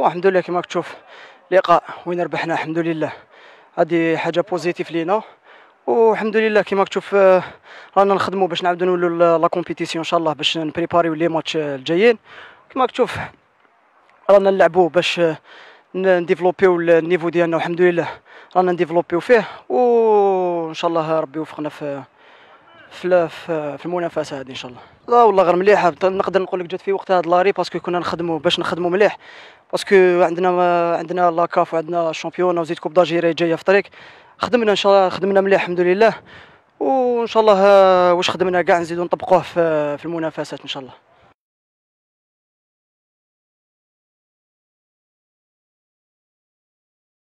والحمد لله كما تشوف لقاء وين ربحنا الحمد لله هذه حاجه بوزيتيف لينا والحمد لله كما تشوف آه، رانا نخدموا باش نعاودوا نولوا لا كومبيتيسيون ان شاء الله باش نبريباريو لي ماتش الجايين كما تشوف رانا نلعبوا باش آه، نديفلوبيو النيفو ديالنا والحمد لله رانا نديفلوبيو فيه وان شاء الله ربي يوفقنا في في في المنافسه هذه ان شاء الله لا والله غير مليحه نقدر نقول لك جات في وقتها هاد لاري باسكو كنا نخدموا باش نخدموا مليح باسكو عندنا عندنا لاكاف وعندنا الشامبيون وزيد كوب داجيري جايه في الطريق خدمنا ان شاء الله خدمنا مليح الحمد لله وان شاء الله آه، واش خدمنا كاع نزيدو نطبقوه في المنافسات ان شاء الله